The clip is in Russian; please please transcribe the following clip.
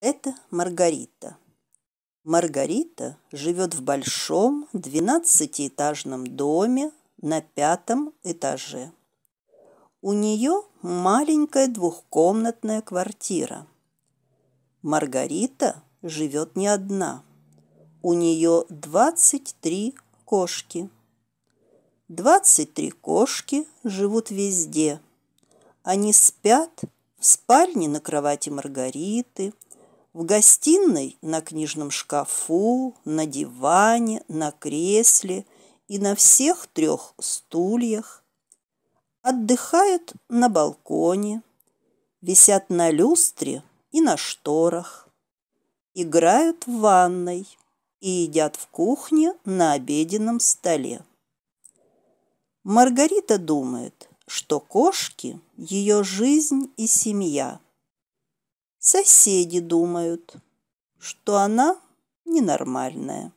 Это Маргарита. Маргарита живет в большом двенадцатиэтажном доме на пятом этаже. У нее маленькая двухкомнатная квартира. Маргарита живет не одна. У нее 23 кошки. 23 кошки живут везде. Они спят в спальне на кровати Маргариты – в гостиной на книжном шкафу, на диване, на кресле и на всех трех стульях. Отдыхают на балконе, висят на люстре и на шторах. Играют в ванной и едят в кухне на обеденном столе. Маргарита думает, что кошки – ее жизнь и семья – Соседи думают, что она ненормальная.